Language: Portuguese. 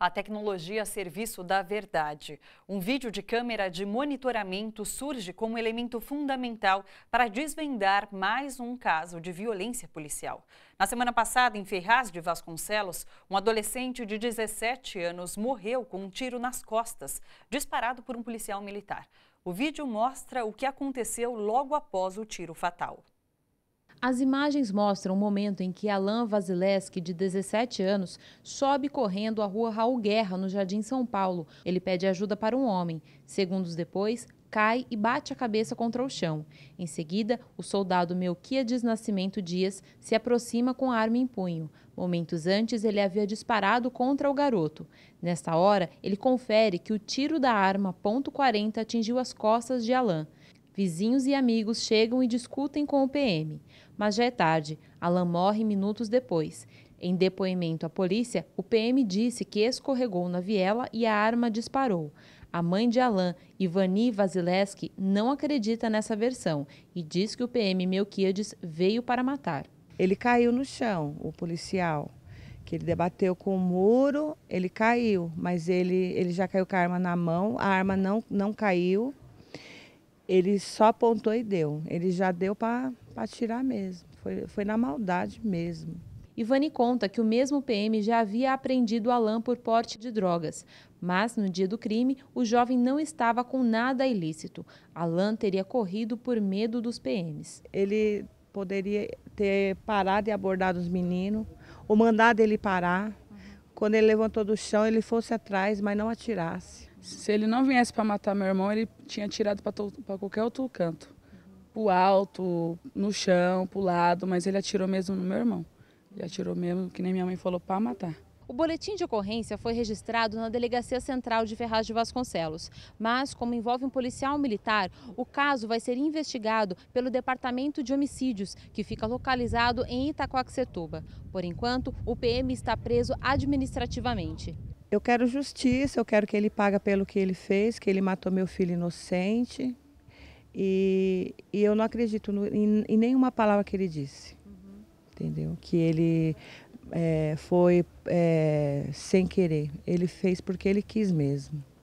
a tecnologia a serviço da verdade. Um vídeo de câmera de monitoramento surge como elemento fundamental para desvendar mais um caso de violência policial. Na semana passada, em Ferraz de Vasconcelos, um adolescente de 17 anos morreu com um tiro nas costas, disparado por um policial militar. O vídeo mostra o que aconteceu logo após o tiro fatal. As imagens mostram o momento em que Alain Vasileski, de 17 anos, sobe correndo a rua Raul Guerra, no Jardim São Paulo. Ele pede ajuda para um homem. Segundos depois, cai e bate a cabeça contra o chão. Em seguida, o soldado Melquiades Nascimento Dias se aproxima com a arma em punho. Momentos antes, ele havia disparado contra o garoto. Nesta hora, ele confere que o tiro da arma .40 atingiu as costas de Alain. Vizinhos e amigos chegam e discutem com o PM. Mas já é tarde. Alan morre minutos depois. Em depoimento à polícia, o PM disse que escorregou na viela e a arma disparou. A mãe de Alain, Ivani Vasileski, não acredita nessa versão e diz que o PM Melquiades veio para matar. Ele caiu no chão, o policial, que ele debateu com o muro, ele caiu, mas ele, ele já caiu com a arma na mão, a arma não, não caiu. Ele só apontou e deu. Ele já deu para tirar mesmo. Foi, foi na maldade mesmo. Ivani conta que o mesmo PM já havia apreendido Alain por porte de drogas, mas no dia do crime o jovem não estava com nada ilícito. Alain teria corrido por medo dos PMs. Ele poderia ter parado e abordado os meninos, ou mandado ele parar. Uhum. Quando ele levantou do chão, ele fosse atrás, mas não atirasse. Se ele não viesse para matar meu irmão, ele tinha tirado para qualquer outro canto. Pro alto, no chão, pro lado, mas ele atirou mesmo no meu irmão. Ele atirou mesmo, que nem minha mãe falou, para matar. O boletim de ocorrência foi registrado na Delegacia Central de Ferraz de Vasconcelos. Mas, como envolve um policial militar, o caso vai ser investigado pelo Departamento de Homicídios, que fica localizado em Itacoaxetuba. Por enquanto, o PM está preso administrativamente. Eu quero justiça, eu quero que ele pague pelo que ele fez, que ele matou meu filho inocente. E, e eu não acredito no, em, em, nenhuma palavra que ele disse. Uhum. Entendeu? Que ele é, foi é, sem querer. Ele fez porque ele quis mesmo.